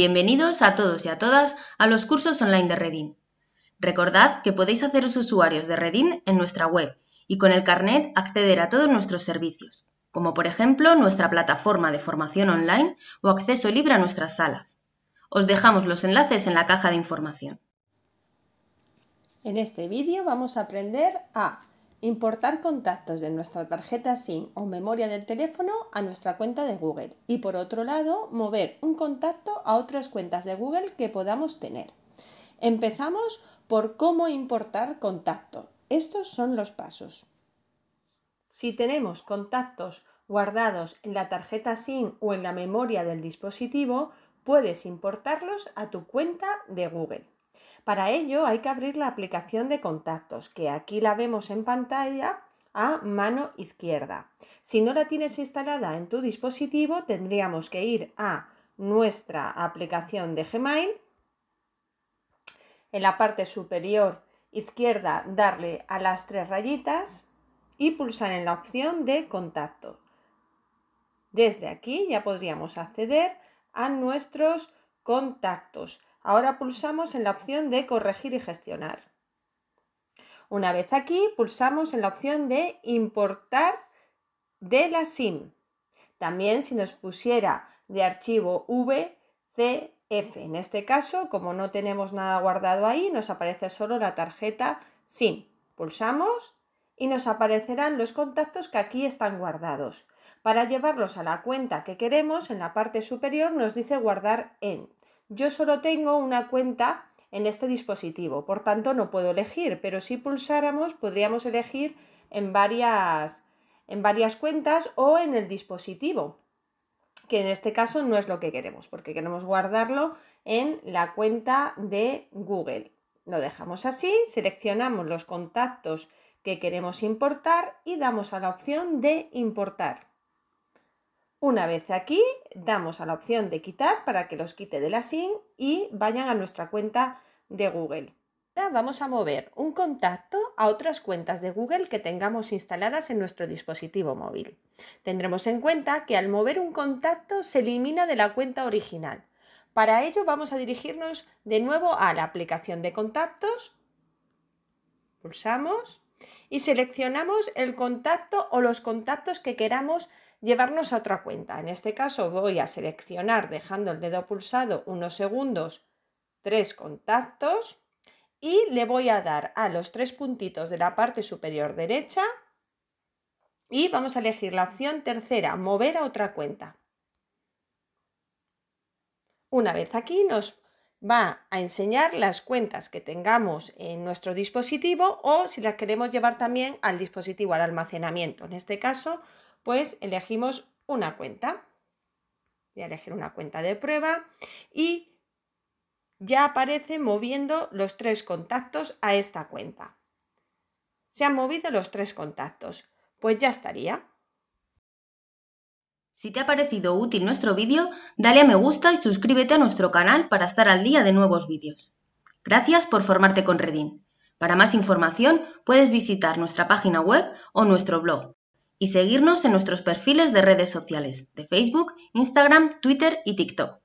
Bienvenidos a todos y a todas a los cursos online de Redin. Recordad que podéis haceros usuarios de Redin en nuestra web y con el carnet acceder a todos nuestros servicios, como por ejemplo nuestra plataforma de formación online o acceso libre a nuestras salas. Os dejamos los enlaces en la caja de información. En este vídeo vamos a aprender a Importar contactos de nuestra tarjeta SIM o memoria del teléfono a nuestra cuenta de Google. Y por otro lado, mover un contacto a otras cuentas de Google que podamos tener. Empezamos por cómo importar contactos, Estos son los pasos. Si tenemos contactos guardados en la tarjeta SIM o en la memoria del dispositivo, puedes importarlos a tu cuenta de Google. Para ello hay que abrir la aplicación de contactos, que aquí la vemos en pantalla a mano izquierda. Si no la tienes instalada en tu dispositivo, tendríamos que ir a nuestra aplicación de Gmail. En la parte superior izquierda darle a las tres rayitas y pulsar en la opción de contacto. Desde aquí ya podríamos acceder a nuestros contactos. Ahora pulsamos en la opción de corregir y gestionar. Una vez aquí, pulsamos en la opción de importar de la SIM. También si nos pusiera de archivo VCF, en este caso, como no tenemos nada guardado ahí, nos aparece solo la tarjeta SIM. Pulsamos y nos aparecerán los contactos que aquí están guardados. Para llevarlos a la cuenta que queremos, en la parte superior nos dice guardar en yo solo tengo una cuenta en este dispositivo, por tanto no puedo elegir, pero si pulsáramos podríamos elegir en varias, en varias cuentas o en el dispositivo, que en este caso no es lo que queremos, porque queremos guardarlo en la cuenta de Google. Lo dejamos así, seleccionamos los contactos que queremos importar y damos a la opción de importar. Una vez aquí, damos a la opción de quitar para que los quite de la SIN y vayan a nuestra cuenta de Google. Ahora vamos a mover un contacto a otras cuentas de Google que tengamos instaladas en nuestro dispositivo móvil. Tendremos en cuenta que al mover un contacto se elimina de la cuenta original. Para ello vamos a dirigirnos de nuevo a la aplicación de contactos, pulsamos y seleccionamos el contacto o los contactos que queramos llevarnos a otra cuenta. En este caso voy a seleccionar dejando el dedo pulsado unos segundos tres contactos y le voy a dar a los tres puntitos de la parte superior derecha y vamos a elegir la opción tercera, mover a otra cuenta. Una vez aquí nos va a enseñar las cuentas que tengamos en nuestro dispositivo o si las queremos llevar también al dispositivo, al almacenamiento. En este caso pues elegimos una cuenta. Voy a elegir una cuenta de prueba y ya aparece moviendo los tres contactos a esta cuenta. Se han movido los tres contactos. Pues ya estaría. Si te ha parecido útil nuestro vídeo, dale a me gusta y suscríbete a nuestro canal para estar al día de nuevos vídeos. Gracias por formarte con Redin. Para más información puedes visitar nuestra página web o nuestro blog y seguirnos en nuestros perfiles de redes sociales de Facebook, Instagram, Twitter y TikTok.